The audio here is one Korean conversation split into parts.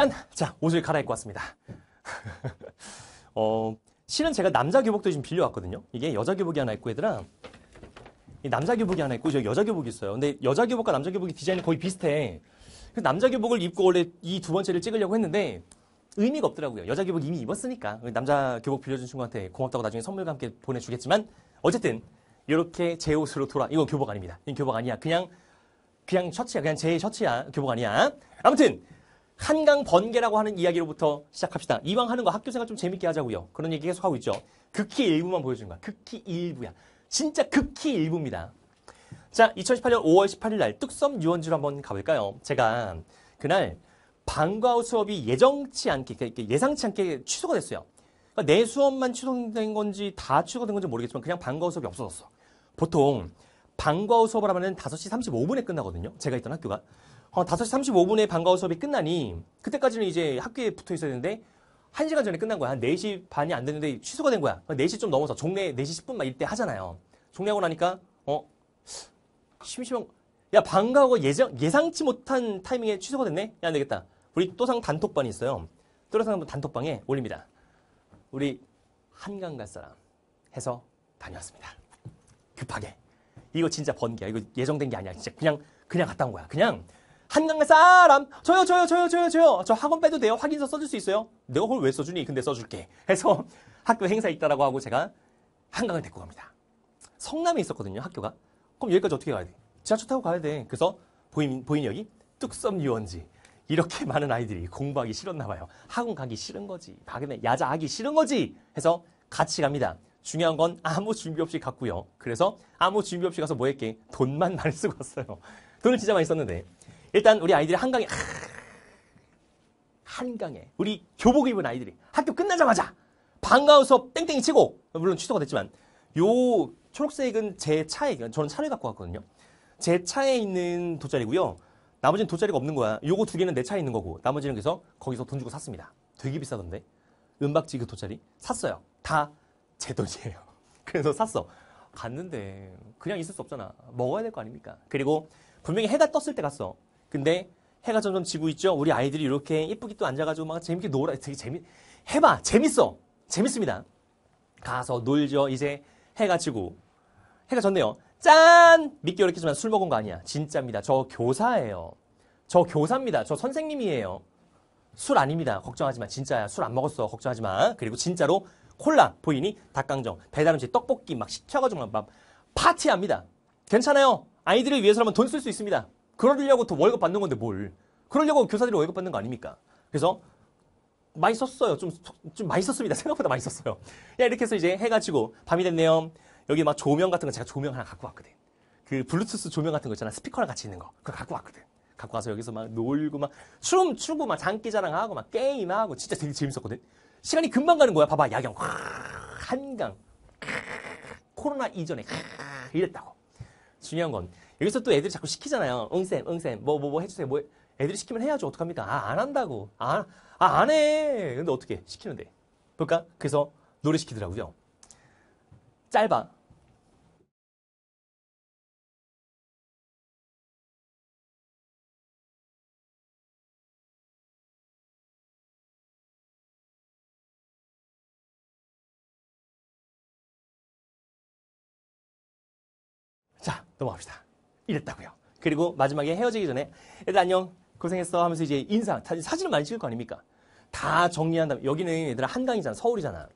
짠! 자, 옷을 갈아입고 왔습니다. 어, 실은 제가 남자 교복도 지금 빌려왔거든요. 이게 여자 교복이 하나 있고 얘들아. 남자 교복이 하나 있고 저 여자 교복이 있어요. 근데 여자 교복과 남자 교복이 디자인이 거의 비슷해. 남자 교복을 입고 원래 이 두 번째를 찍으려고 했는데 의미가 없더라고요. 여자 교복 이미 입었으니까 남자 교복 빌려준 친구한테 고맙다고 나중에 선물과 함께 보내주겠지만 어쨌든 이렇게 제 옷으로 돌아. 이건 교복 아닙니다. 이건 교복 아니야. 그냥 그냥 셔츠야. 그냥 제 셔츠야. 교복 아니야. 아무튼 한강 번개라고 하는 이야기로부터 시작합시다. 이왕 하는 거 학교 생활 좀 재밌게 하자고요. 그런 얘기 계속 하고 있죠. 극히 일부만 보여주는 거야. 극히 일부야. 진짜 극히 일부입니다. 자, 2018년 5월 18일 날 뚝섬 유원지로 한번 가볼까요? 제가 그날 방과후 수업이 예정치 않게, 그러니까 예상치 않게 취소가 됐어요. 그러니까 내 수업만 취소된 건지 다 취소된 건지 모르겠지만 그냥 방과후 수업이 없어졌어. 보통 방과후 수업을 하면 은 5시 35분에 끝나거든요. 제가 있던 학교가. 어, 5시 35분에 방과후 수업이 끝나니 그때까지는 이제 학교에 붙어 있어야 되는데 1시간 전에 끝난 거야. 한 4시 반이 안 됐는데 취소가 된 거야. 4시 그러니까 좀 넘어서 종례 4시 10분 만 이때 하잖아요. 종례하고 나니까 어 심심한 야 방과후 예정, 예상치 못한 타이밍에 취소가 됐네. 야 안 되겠다. 우리 또상 단톡방이 있어요. 또상 단톡방에 올립니다. 우리 한강 갈 사람 해서 다녀왔습니다. 급하게. 이거 진짜 번개야. 이거 예정된 게 아니야. 진짜 그냥 그냥 갔다 온 거야. 그냥 한강 의 사람 저요 저요 저요 저요 저요 저 학원 빼도 돼요 확인서 써줄 수 있어요 내가 그걸 왜 써주니 근데 써줄게 해서 학교 행사 있다라고 하고 제가 한강을 데리고 갑니다 성남에 있었거든요 학교가 그럼 여기까지 어떻게 가야 돼 지하철 타고 가야 돼 그래서 보인, 보인 여기 뚝섬 유원지 이렇게 많은 아이들이 공부하기 싫었나 봐요 학원 가기 싫은 거지 박음에 야자하기 싫은 거지 해서 같이 갑니다 중요한 건 아무 준비 없이 갔고요 그래서 아무 준비 없이 가서 뭐 했게 돈만 많이 쓰고 왔어요 돈을 진짜 많이 썼는데 일단 우리 아이들이 한강에 아, 한강에 우리 교복 입은 아이들이 학교 끝나자마자 방과후 수업 땡땡이 치고 물론 취소가 됐지만 요 초록색은 제 차에 저는 차를 갖고 왔거든요. 제 차에 있는 돗자리고요. 나머지는 돗자리가 없는 거야. 요거 두 개는 내 차에 있는 거고 나머지는 그래서 거기서 돈 주고 샀습니다. 되게 비싸던데 은박지 그 돗자리 샀어요. 다 제 돈이에요. 그래서 샀어. 갔는데 그냥 있을 수 없잖아. 먹어야 될 거 아닙니까? 그리고 분명히 해가 떴을 때 갔어. 근데 해가 점점 지고 있죠. 우리 아이들이 이렇게 예쁘게 또 앉아가지고 막 재밌게 놀아. 되게 재미 해봐 재밌어 재밌습니다. 가서 놀죠. 이제 해가 지고 해가 졌네요. 짠! 믿기 어렵겠지만 술 먹은 거 아니야. 진짜입니다. 저 교사예요. 저 교사입니다. 저 선생님이에요. 술 아닙니다. 걱정하지 마. 진짜야. 술 안 먹었어. 걱정하지 마. 그리고 진짜로 콜라 보이니 닭강정 배달 음식 떡볶이 막 시켜가지고 막 파티합니다. 괜찮아요. 아이들을 위해서라면 돈 쓸 수 있습니다. 그러려고 더 월급 받는 건데 뭘. 그러려고 교사들이 월급 받는 거 아닙니까? 그래서 많이 썼어요. 좀, 좀 많이 썼습니다. 생각보다 많이 썼어요. 야, 이렇게 해서 이제 해가지고 밤이 됐네요. 여기 막 조명 같은 거 제가 조명 하나 갖고 왔거든. 그 블루투스 조명 같은 거 있잖아. 스피커랑 같이 있는 거. 그거 갖고 왔거든. 갖고 와서 여기서 막 놀고 막 춤 추고 막 장기 자랑하고 막 게임하고 진짜 되게 재밌었거든. 시간이 금방 가는 거야. 봐봐. 야경. 한강. 코로나 이전에 이랬다고. 중요한 건 여기서 또 애들이 자꾸 시키잖아요. 응쌤, 응쌤, 뭐, 뭐, 뭐 해주세요. 뭐, 애들이 시키면 해야죠. 어떡합니까? 아, 안 한다고. 아, 아, 안 해. 근데 어떻게? 시키는데. 그니까 그래서 노래 시키더라고요. 짧아. 자, 넘어갑시다. 이랬다고요. 그리고 마지막에 헤어지기 전에 애들 안녕 고생했어 하면서 이제 인사 사진을 많이 찍을 거 아닙니까? 다 정리한 다음 여기는 얘들아 한강이잖아 서울이잖아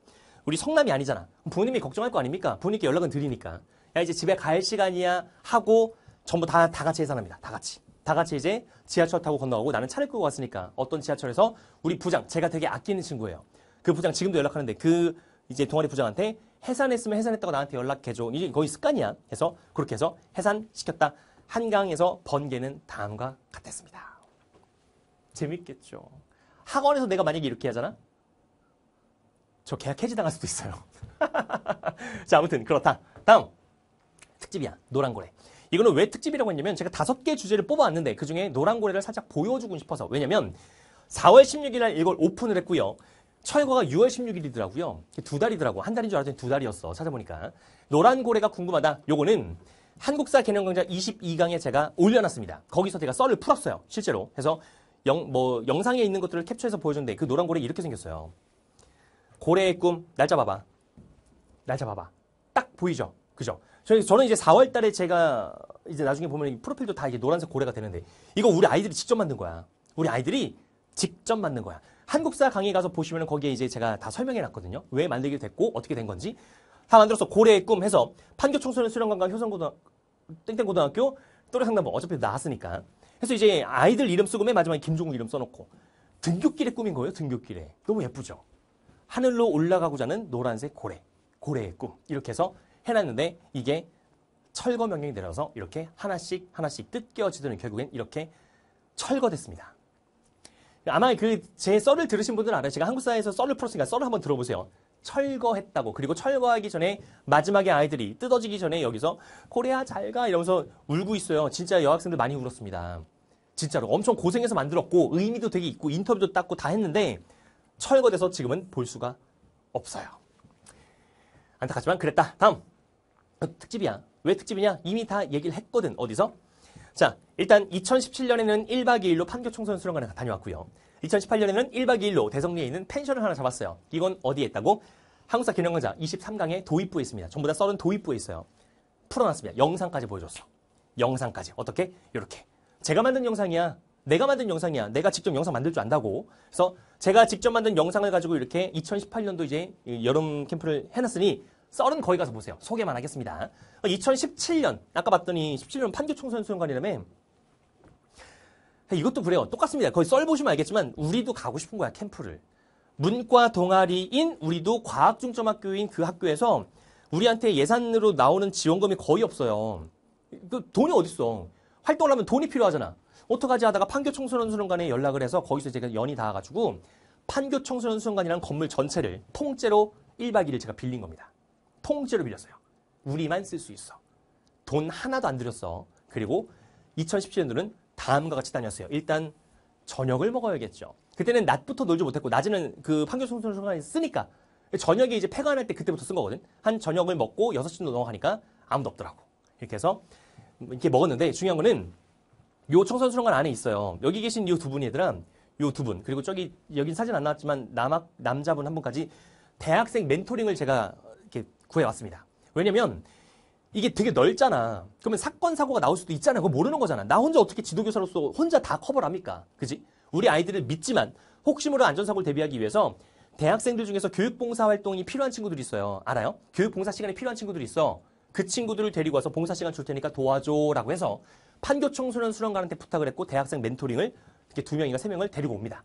우리 성남이 아니잖아 부모님이 걱정할 거 아닙니까? 부모님께 연락은 드리니까 야 이제 집에 갈 시간이야 하고 전부 다 다 같이 해산합니다 다 같이 다 같이 이제 지하철 타고 건너가고 나는 차를 끌고 갔으니까 어떤 지하철에서 우리 부장 제가 되게 아끼는 친구예요 그 부장 지금도 연락하는데 그 이제 동아리 부장한테 해산했으면 해산했다고 나한테 연락해줘. 이게 거의 습관이야. 해서 그렇게 해서 해산시켰다. 한강에서 번개는 다음과 같았습니다. 재밌겠죠. 학원에서 내가 만약에 이렇게 하잖아? 저 계약 해지 당할 수도 있어요. 자, 아무튼 그렇다. 다음. 특집이야. 노란고래. 이거는 왜 특집이라고 했냐면 제가 다섯 개 주제를 뽑아왔는데 그중에 노란고래를 살짝 보여주고 싶어서. 왜냐면 4월 16일 날 이걸 오픈을 했고요. 철거가 6월 16일이더라고요. 두 달이더라고. 한 달인 줄 알았더니 두 달이었어. 찾아보니까. 노란고래가 궁금하다. 요거는 한국사 개념 강좌 22강에 제가 올려놨습니다. 거기서 제가 썰을 풀었어요. 실제로. 그래서 영, 뭐, 영상에 있는 것들을 캡처해서 보여줬는데 그 노란 고래 이렇게 생겼어요. 고래의 꿈, 날짜 봐봐. 날짜 봐봐. 딱 보이죠? 그죠? 저 저는 이제 4월 달에 제가 이제 나중에 보면 프로필도 다 이게 노란색 고래가 되는데 이거 우리 아이들이 직접 만든 거야. 우리 아이들이 직접 만든 거야. 한국사 강의 가서 보시면 거기에 이제 제가 다 설명해 놨거든요. 왜 만들게 됐고 어떻게 된 건지. 다 만들어서 고래의 꿈 해서 판교 청소년 수련관과 효성고등 학교 땡땡고등학교 또래상담부 어차피 나왔으니까. 해서 이제 아이들 이름 쓰고 맨 마지막에 김종국 이름 써놓고 등굣길의 꿈인 거예요. 등굣길에 너무 예쁘죠. 하늘로 올라가고자 하는 노란색 고래, 고래의 꿈 이렇게 해서 해놨는데 이게 철거 명령이 내려서 이렇게 하나씩 하나씩 뜯겨지더니 결국엔 이렇게 철거됐습니다. 아마 그 제 썰을 들으신 분들은 알아요. 제가 한국사에서 썰을 풀었으니까 썰을 한번 들어보세요. 철거했다고 그리고 철거하기 전에 마지막에 아이들이 뜯어지기 전에 여기서 코레아 잘가 이러면서 울고 있어요. 진짜 여학생들 많이 울었습니다. 진짜로 엄청 고생해서 만들었고 의미도 되게 있고 인터뷰도 땄고 다 했는데 철거돼서 지금은 볼 수가 없어요. 안타깝지만 그랬다. 다음 어, 특집이야. 왜 특집이냐? 이미 다 얘기를 했거든. 어디서? 자, 일단 2017년에는 1박 2일로 판교 총선 수련관에 다녀왔고요. 2018년에는 1박 2일로 대성리에 있는 펜션을 하나 잡았어요. 이건 어디에 있다고? 한국사 기념관장 23강의 도입부에 있습니다. 전부 다 썰은 도입부에 있어요. 풀어놨습니다. 영상까지 보여줬어. 영상까지. 어떻게? 이렇게. 제가 만든 영상이야. 내가 만든 영상이야. 내가 직접 영상 만들 줄 안다고. 그래서 제가 직접 만든 영상을 가지고 이렇게 2018년도 이제 여름 캠프를 해놨으니 썰은 거기 가서 보세요. 소개만 하겠습니다. 2017년, 아까 봤더니 17년 판교총선수용관이라며 이것도 그래요. 똑같습니다. 거의썰 보시면 알겠지만 우리도 가고 싶은 거야 캠프를. 문과 동아리인 우리도 과학중점학교인 그 학교에서 우리한테 예산으로 나오는 지원금이 거의 없어요. 그 돈이 어딨어. 활동을 하면 돈이 필요하잖아. 어떡하지 하다가 판교 청소년 수련관에 연락을 해서 거기서 제가 연이 닿아가지고 판교 청소년 수련관이란 건물 전체를 통째로 1박 2일 제가 빌린 겁니다. 통째로 빌렸어요. 우리만 쓸 수 있어. 돈 하나도 안 들였어. 그리고 2017년도는 다음과 같이 다녔어요. 일단 저녁을 먹어야겠죠. 그때는 낮부터 놀지 못했고 낮에는 그 판교송송 순간에 쓰니까 저녁에 이제 폐관할때 그때부터 쓴 거거든. 한 저녁을 먹고 6시 정도 넘어가니까 아무도 없더라고. 이렇게 해서 이렇게 먹었는데 중요한 거는 요 청산수령관 안에 있어요. 여기 계신 요 두 분이 얘들아 요두 분. 그리고 저기 여긴 사진 안 나왔지만 남학 남자분 한 분까지 대학생 멘토링을 제가 이렇게 구해 왔습니다. 왜냐면 하 이게 되게 넓잖아. 그러면 사건 사고가 나올 수도 있잖아. 그거 모르는 거잖아. 나 혼자 어떻게 지도교사로서 혼자 다 커버를 합니까? 그지? 우리 아이들을 믿지만 혹시 모를 안전사고를 대비하기 위해서 대학생들 중에서 교육봉사 활동이 필요한 친구들이 있어요. 알아요? 교육봉사 시간이 필요한 친구들이 있어. 그 친구들을 데리고 와서 봉사 시간 줄 테니까 도와줘라고 해서 판교 청소년 수련관한테 부탁을 했고 대학생 멘토링을 이렇게 두 명인가 세 명을 데리고 옵니다.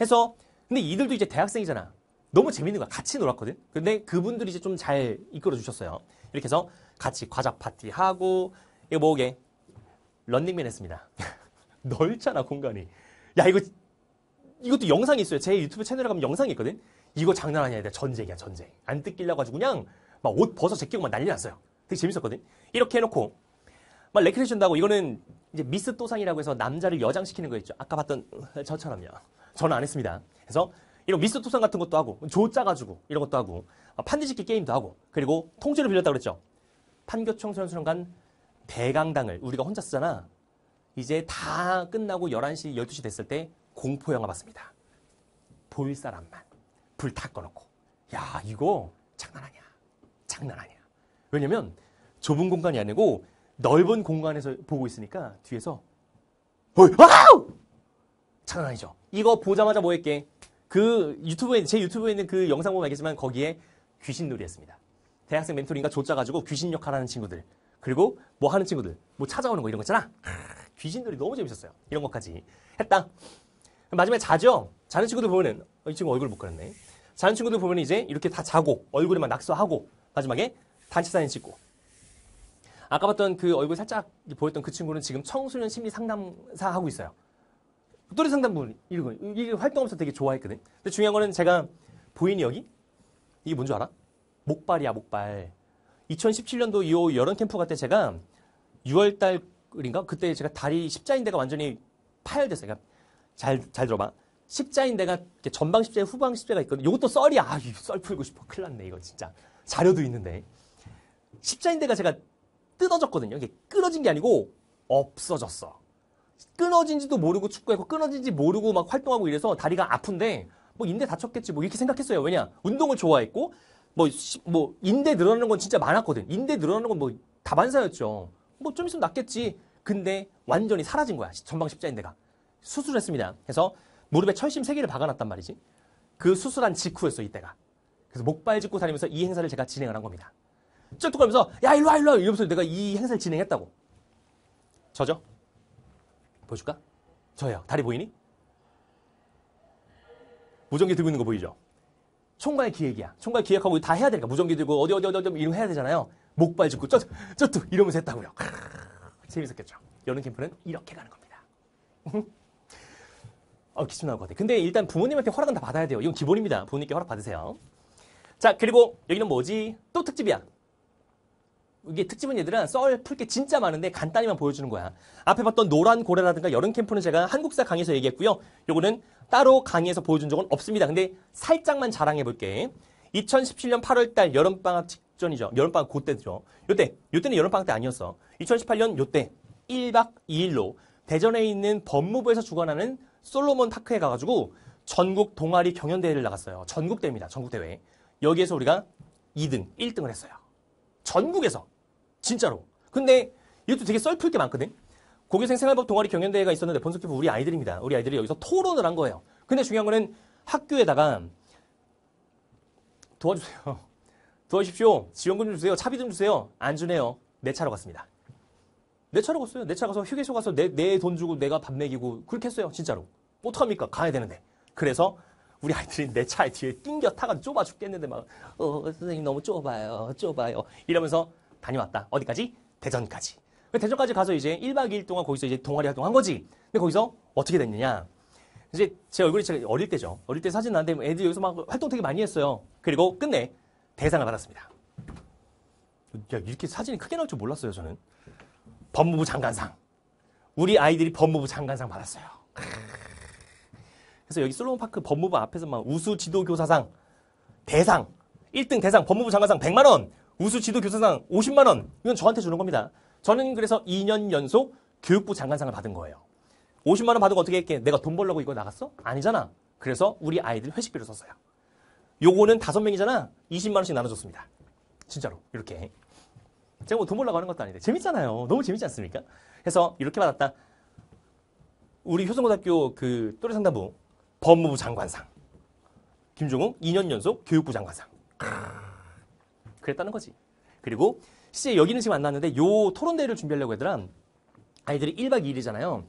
해서 근데 이들도 이제 대학생이잖아. 너무 재밌는 거야. 같이 놀았거든. 근데 그분들이 이제 좀 잘 이끌어 주셨어요. 이렇게 해서 같이 과자 파티 하고 이거 뭐게 런닝맨 했습니다. 넓잖아 공간이. 야 이거 이것도 영상이 있어요. 제 유튜브 채널에 가면 영상이 있거든. 이거 장난 아니야. 전쟁이야 전쟁. 안 뜯기려고 가지고 그냥 막 옷 벗어 제끼고 막 난리 났어요. 되게 재밌었거든. 이렇게 해놓고 막 레크레이션 다고 이거는 이제 미스 또상이라고 해서 남자를 여장시키는 거 있죠. 아까 봤던 저처럼요. 저는 안 했습니다. 그래서 이런 미스터투산 같은 것도 하고 조 짜가지고 이런 것도 하고 판디짓기 게임도 하고 그리고 통째로 빌렸다 그랬죠. 판교청 선수련관 대강당을 우리가 혼자 쓰잖아. 이제 다 끝나고 11시, 12시 됐을 때 공포 영화 봤습니다. 볼 사람만 불 다 꺼놓고 야 이거 장난 아니야. 장난 아니야. 왜냐면 좁은 공간이 아니고 넓은 공간에서 보고 있으니까 뒤에서 어이, 와우! 장난 아니죠. 이거 보자마자 뭐 했게? 그 유튜브에, 제 유튜브에 있는 그 영상 보면 알겠지만 거기에 귀신놀이 했습니다. 대학생 멘토링과 조짜가지고 귀신 역할 하는 친구들. 그리고 뭐 하는 친구들. 뭐 찾아오는 거 이런 거 있잖아. 귀신놀이 너무 재밌었어요. 이런 것까지 했다. 마지막에 자죠? 자는 친구들 보면은, 어, 이 친구 얼굴 못 그렸네. 자는 친구들 보면 이제 이렇게 다 자고, 얼굴에만 낙서하고, 마지막에 단체 사진 찍고. 아까 봤던 그 얼굴 살짝 보였던 그 친구는 지금 청소년 심리 상담사 하고 있어요. 또래 상담 부분 읽어요. 이게 활동하면서 되게 좋아했거든. 근데 중요한 거는 제가 보이니 여기? 이게 뭔 줄 알아? 목발이야, 목발. 2017년도 이 여름 캠프 갈때 제가 6월 달인가? 그때 제가 다리 십자인대가 완전히 파열됐어요. 그러니까 잘, 잘 들어봐. 십자인대가 전방 십자, 후방 십자가 있거든. 이것도 썰이야. 아, 썰 풀고 싶어. 큰일 났네, 이거 진짜. 자료도 있는데. 십자인대가 제가 뜯어졌거든요. 이게 끊어진 게 아니고 없어졌어. 끊어진지도 모르고 축구했고 끊어진지 모르고 막 활동하고 이래서 다리가 아픈데 뭐 인대 다쳤겠지 뭐 이렇게 생각했어요. 왜냐 운동을 좋아했고 뭐, 뭐 인대 늘어나는 건 진짜 많았거든. 인대 늘어나는 건 뭐 다반사였죠. 뭐 좀 있으면 낫겠지. 근데 완전히 사라진 거야. 전방 십자인대가 수술했습니다. 그래서 무릎에 철심 세 개를 박아놨단 말이지. 그 수술한 직후였어 이때가. 그래서 목발 짚고 다니면서 이 행사를 제가 진행을 한 겁니다. 쩔뚝거리면서 야 일로 와 일로 와 이러면서 내가 이 행사를 진행했다고. 저죠? 보여줄까? 저예요. 다리 보이니? 무전기 들고 있는 거 보이죠? 총괄 기획이야. 총괄 기획하고 다 해야 되니까 무전기 들고 어디 어디 어디 어디 이런 해야 되잖아요. 목발 짚고 쩌, 쩌뚜 이러면서 했다고요. 재밌었겠죠? 여름 캠프는 이렇게 가는 겁니다. 어, 기침 나올 것 같아. 근데 일단 부모님한테 허락은 다 받아야 돼요. 이건 기본입니다. 부모님께 허락 받으세요. 자, 그리고 여기는 뭐지? 또 특집이야. 이게 특집은 얘들은 썰풀게 진짜 많은데 간단히만 보여주는 거야. 앞에 봤던 노란 고래라든가 여름 캠프는 제가 한국사 강의에서 얘기했고요. 요거는 따로 강의에서 보여준 적은 없습니다. 근데 살짝만 자랑해 볼게. 2017년 8월 달 여름 방학 직전이죠. 여름 방학 그때죠. 요때 요때는 여름 방학 때 아니었어. 2018년 요때 1박 2일로 대전에 있는 법무부에서 주관하는 솔로몬 파크에 가가지고 전국 동아리 경연대회를 나갔어요. 전국대회입니다. 전국대회. 여기에서 우리가 2등, 1등을 했어요. 전국에서 진짜로. 근데 이것도 되게 썰풀 게 많거든. 고교생 생활법 동아리 경연대회가 있었는데 본석기부 우리 아이들입니다. 우리 아이들이 여기서 토론을 한 거예요. 근데 중요한 거는 학교에다가 도와주세요. 도와주십시오. 지원금 좀 주세요. 차비 좀 주세요. 안 주네요. 내 차로 갔습니다. 내 차로 갔어요. 내 차 가서 휴게소 가서 내내돈 주고 내가 밥 먹이고 그렇게 했어요. 진짜로. 어떡합니까? 가야 되는데. 그래서 우리 아이들이 내 차에 뒤에 낑겨 타가 좁아 죽겠는데 막, 어, 선생님 너무 좁아요. 좁아요. 이러면서 다녀왔다. 어디까지? 대전까지. 그 대전까지 가서 이제 1박 2일 동안 거기서 이제 동아리 활동한 거지. 근데 거기서 어떻게 됐느냐. 이제 제 얼굴이 제가 어릴 때죠. 어릴 때 사진 나왔는데 뭐 애들이 여기서 막 활동 되게 많이 했어요. 그리고 끝내 대상을 받았습니다. 야, 이렇게 사진이 크게 나올 줄 몰랐어요, 저는. 법무부 장관상. 우리 아이들이 법무부 장관상 받았어요. 그래서 여기 솔로몬파크 법무부 앞에서 막 우수 지도교사상, 대상, 1등 대상, 법무부 장관상 100만원, 우수 지도 교사상 50만 원 이건 저한테 주는 겁니다. 저는 그래서 2년 연속 교육부 장관상을 받은 거예요. 50만 원 받은 거 어떻게 했게? 내가 돈 벌려고 이거 나갔어? 아니잖아. 그래서 우리 아이들 회식비로 썼어요. 요거는 다섯 명이잖아. 20만 원씩 나눠줬습니다. 진짜로 이렇게. 제가 뭐 돈 벌려고 하는 것도 아닌데 재밌잖아요. 너무 재밌지 않습니까? 그래서 이렇게 받았다. 우리 효성고등학교 그 또래 상담부 법무부 장관상. 김종욱 2년 연속 교육부 장관상. 그랬다는 거지. 그리고 실제 여기는 지금 안 나왔는데 요 토론대회를 준비하려고 얘들아 아이들이 1박 2일이잖아요.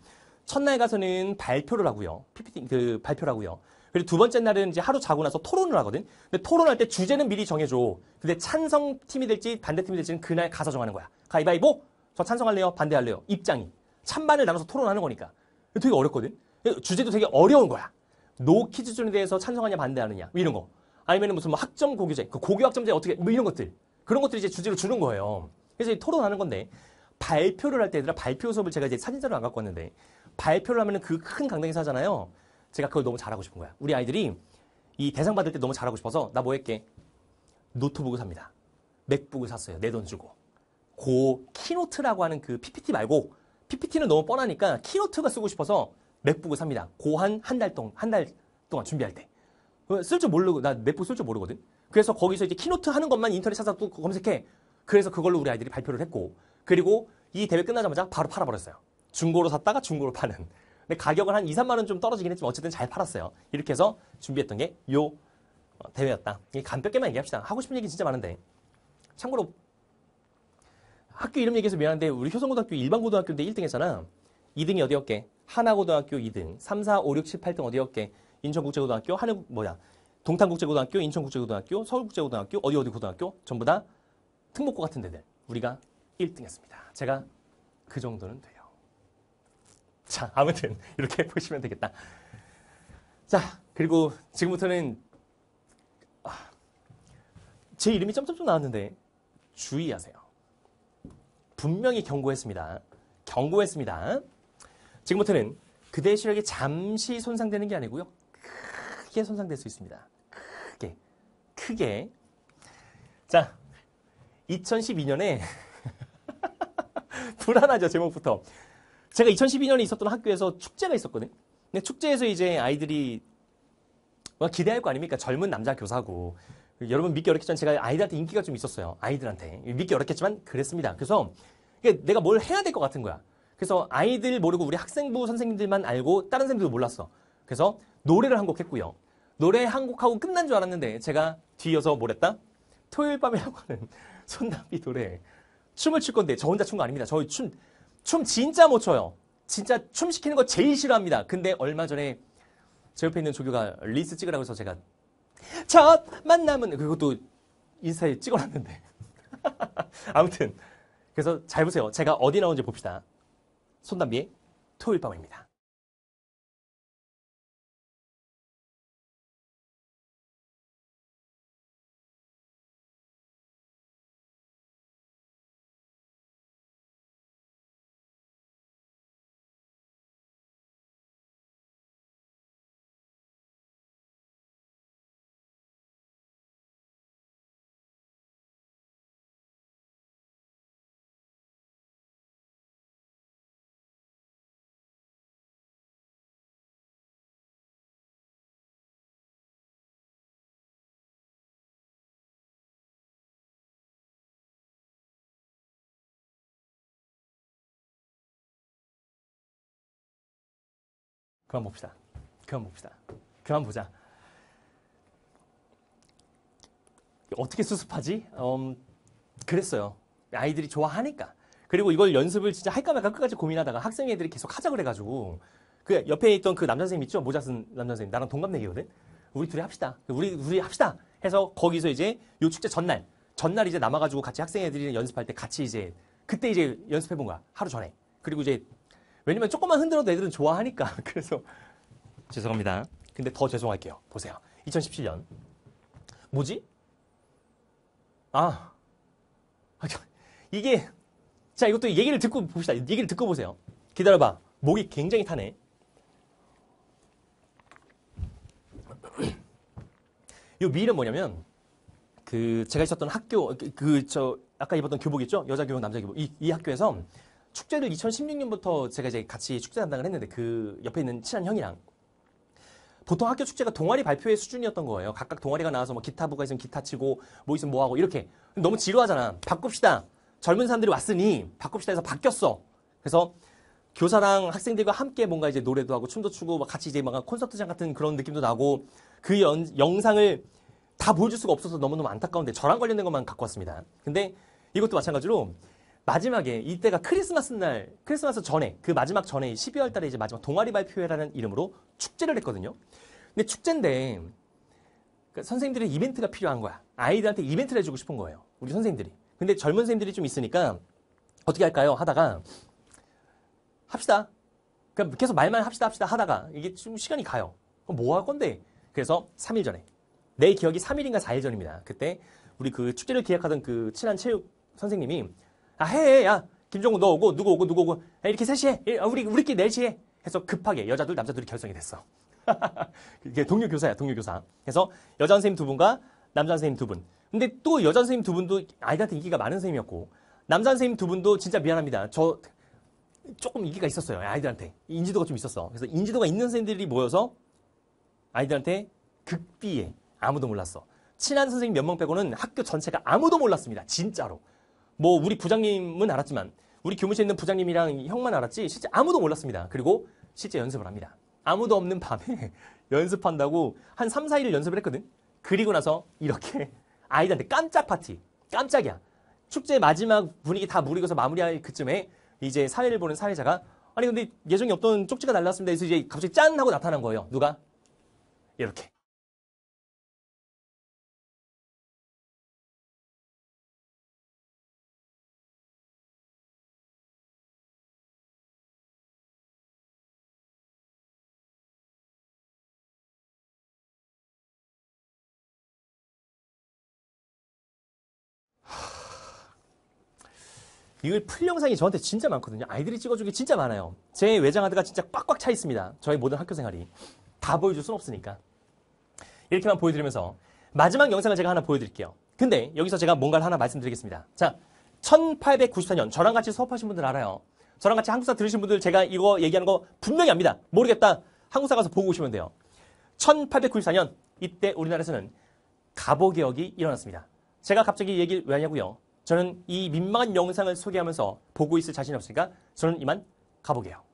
첫날 가서는 발표를 하고요. PPT 그 발표를 하고요. 그리고 두 번째 날은 이제 하루 자고 나서 토론을 하거든. 근데 토론할 때 주제는 미리 정해줘. 근데 찬성 팀이 될지 반대 팀이 될지는 그날 가서 정하는 거야. 가위바위보. 저 찬성할래요. 반대할래요. 입장이. 찬반을 나눠서 토론하는 거니까. 되게 어렵거든. 주제도 되게 어려운 거야. 노키즈존에 대해서 찬성하냐 반대하느냐 뭐 이런 거. 아니면 무슨 뭐 학점 고교제, 그 고교 학점제 어떻게 뭐 이런 것들 그런 것들이 이제 주제로 주는 거예요. 그래서 토론하는 건데 발표를 할때 얘들아 발표 수업을 제가 이제 사진자로 안 갖고 왔는데 발표를 하면그 큰 강당에서 하잖아요. 제가 그걸 너무 잘하고 싶은 거야. 우리 아이들이 이 대상 받을 때 너무 잘하고 싶어서 나 뭐 할게 노트북을 삽니다. 맥북을 샀어요. 내 돈 주고. 고 키노트라고 하는 그 PPT 말고 PPT는 너무 뻔하니까 키노트가 쓰고 싶어서 맥북을 삽니다. 고한한 달 동안 한 달 동안 준비할 때. 어, 쓸줄 모르고 나 맥북 쓸 줄 모르거든. 그래서 거기서 이제 키노트 하는 것만 인터넷 찾아서 검색해. 그래서 그걸로 우리 아이들이 발표를 했고 그리고 이 대회 끝나자마자 바로 팔아버렸어요. 중고로 샀다가 중고로 파는. 근데 가격은 한 2, 3만 원 좀 떨어지긴 했지만 어쨌든 잘 팔았어요. 이렇게 해서 준비했던 게요 어, 대회였다. 간볍게만 얘기합시다. 하고 싶은 얘기 진짜 많은데. 참고로 학교 이름 얘기해서 미안한데 우리 효성고등학교 일반고등학교인데 1등 했잖아. 2등이 어디였게? 하나고등학교 2등, 3, 4, 5, 6, 7, 8등 어디였게? 인천국제고등학교, 한국 뭐야 동탄국제고등학교, 인천국제고등학교, 서울국제고등학교, 어디 어디 고등학교 전부 다 특목고 같은 데들 우리가 1등했습니다. 제가 그 정도는 돼요. 자, 아무튼 이렇게 보시면 되겠다. 자, 그리고 지금부터는 아, 제 이름이 점점점 나왔는데 주의하세요. 분명히 경고했습니다. 경고했습니다. 지금부터는 그대의 실력이 잠시 손상되는 게 아니고요. 크게 손상될 수 있습니다. 크게. 크게. 자, 2012년에 불안하죠, 제목부터. 제가 2012년에 있었던 학교에서 축제가 있었거든요. 근데 축제에서 이제 아이들이 뭐 기대할 거 아닙니까? 젊은 남자 교사고. 여러분 믿기 어렵겠지만 제가 아이들한테 인기가 좀 있었어요. 아이들한테. 믿기 어렵겠지만 그랬습니다. 그래서 내가 뭘 해야 될 것 같은 거야. 그래서 아이들 모르고 우리 학생부 선생님들만 알고 다른 선생님들도 몰랐어. 그래서 노래를 한 곡 했고요. 노래 한 곡하고 끝난 줄 알았는데 제가 뒤어서뭘 했다? 토요일 밤이라고 하는 손담비 노래 춤을 출 건데 저 혼자 춘거 아닙니다. 저희 춤, 춤 진짜 못 춰요. 진짜 춤 시키는 거 제일 싫어합니다. 근데 얼마 전에 제 옆에 있는 조교가 리스 찍으라고 해서 제가 첫 만남은 그것도 인스타에 찍어놨는데 아무튼 그래서 잘 보세요. 제가 어디 나온지 봅시다. 손담비의 토요일 밤입니다. 그만 봅시다. 그만 봅시다. 그만 보자. 어떻게 수습하지? 음, 그랬어요. 아이들이 좋아하니까. 그리고 이걸 연습을 진짜 할까 말까 끝까지 고민하다가 학생 애들이 계속 하자 그래가지고 그 옆에 있던 그 남자 선생님 있죠? 모자 쓴 남자 선생님. 나랑 동갑내기거든? 우리 둘이 합시다. 우리, 우리 합시다. 해서 거기서 이제 요 축제 전날. 전날 이제 남아가지고 같이 학생 애들이 연습할 때 같이 이제 그때 이제 연습해본 거야. 하루 전에. 그리고 이제 왜냐면 조금만 흔들어도 애들은 좋아하니까. 그래서 죄송합니다. 근데 더 죄송할게요. 보세요. 2017년. 뭐지? 아. 아 이게 자, 이것도 얘기를 듣고 봅시다. 얘기를 듣고 보세요. 기다려 봐. 목이 굉장히 타네. 이 미는 뭐냐면 그 제가 있었던 학교 그 저 아까 입었던 교복 있죠 여자 교복 남자 교복 이, 이 학교에서 축제를 2016년부터 제가 이제 같이 축제 담당을 했는데 그 옆에 있는 친한 형이랑 보통 학교 축제가 동아리 발표회 수준이었던 거예요. 각각 동아리가 나와서 뭐 기타부가 있으면 기타 치고 뭐 있으면 뭐 하고 이렇게 너무 지루하잖아. 바꿉시다. 젊은 사람들이 왔으니 바꿉시다 해서 바뀌었어. 그래서 교사랑 학생들과 함께 뭔가 이제 노래도 하고 춤도 추고 막 같이 이제 막 콘서트장 같은 그런 느낌도 나고 그 연, 영상을 다 보여줄 수가 없어서 너무너무 안타까운데 저랑 관련된 것만 갖고 왔습니다. 근데 이것도 마찬가지로 마지막에 이때가 크리스마스 날, 크리스마스 전에 그 마지막 전에 12월 달에 이제 마지막 동아리 발표회라는 이름으로 축제를 했거든요. 근데 축제인데 그러니까 선생님들의 이벤트가 필요한 거야. 아이들한테 이벤트를 해주고 싶은 거예요. 우리 선생님들이. 근데 젊은 선생님들이 좀 있으니까 어떻게 할까요? 하다가 합시다. 그냥 계속 말만 합시다 합시다 하다가 이게 좀 시간이 가요. 그럼 뭐할 건데? 그래서 3일 전에 내 기억이 3일인가 4일 전입니다. 그때 우리 그 축제를 기획하던 그 친한 체육 선생님이 아, 해. 야, 김종국 너 오고, 누구 오고, 누구 오고. 야, 이렇게 셋이 해. 아, 우리, 우리끼리 넷이 해. 해서 급하게 여자들, 남자들이 결성이 됐어. 이게 동료 교사야, 동료 교사. 그래서 여자 선생님 두 분과 남자 선생님 두 분. 근데 또 여자 선생님 두 분도 아이들한테 인기가 많은 선생님이었고, 남자 선생님 두 분도 진짜 미안합니다. 저 조금 인기가 있었어요. 아이들한테. 인지도가 좀 있었어. 그래서 인지도가 있는 선생님들이 모여서 아이들한테 극비에 아무도 몰랐어. 친한 선생님 몇 명 빼고는 학교 전체가 아무도 몰랐습니다. 진짜로. 뭐 우리 부장님은 알았지만 우리 교무실에 있는 부장님이랑 형만 알았지 실제 아무도 몰랐습니다. 그리고 실제 연습을 합니다. 아무도 없는 밤에 연습한다고 한 3, 4일 을 연습을 했거든. 그리고 나서 이렇게 아이들한테 깜짝 파티. 깜짝이야. 축제 마지막 분위기 다 무리고서 마무리할 그쯤에 이제 사회를 보는 사회자가 아니 근데 예정이 없던 쪽지가 날라왔습니다. 그래서 이제 갑자기 짠 하고 나타난 거예요. 누가? 이렇게. 이걸풀 영상이 저한테 진짜 많거든요. 아이들이 찍어준 게 진짜 많아요. 제 외장하드가 진짜 꽉꽉 차 있습니다. 저희 모든 학교 생활이. 다 보여줄 순 없으니까. 이렇게만 보여드리면서 마지막 영상을 제가 하나 보여드릴게요. 근데 여기서 제가 뭔가를 하나 말씀드리겠습니다. 자, 1894년 저랑 같이 수업하신 분들 알아요. 저랑 같이 한국사 들으신 분들 제가 이거 얘기하는 거 분명히 압니다. 모르겠다. 한국사 가서 보고 오시면 돼요. 1894년 이때 우리나라에서는 갑오개혁이 일어났습니다. 제가 갑자기 얘기를 왜 하냐고요. 저는 이 민망한 영상을 소개하면서 보고 있을 자신이 없으니까 저는 이만 가보게요.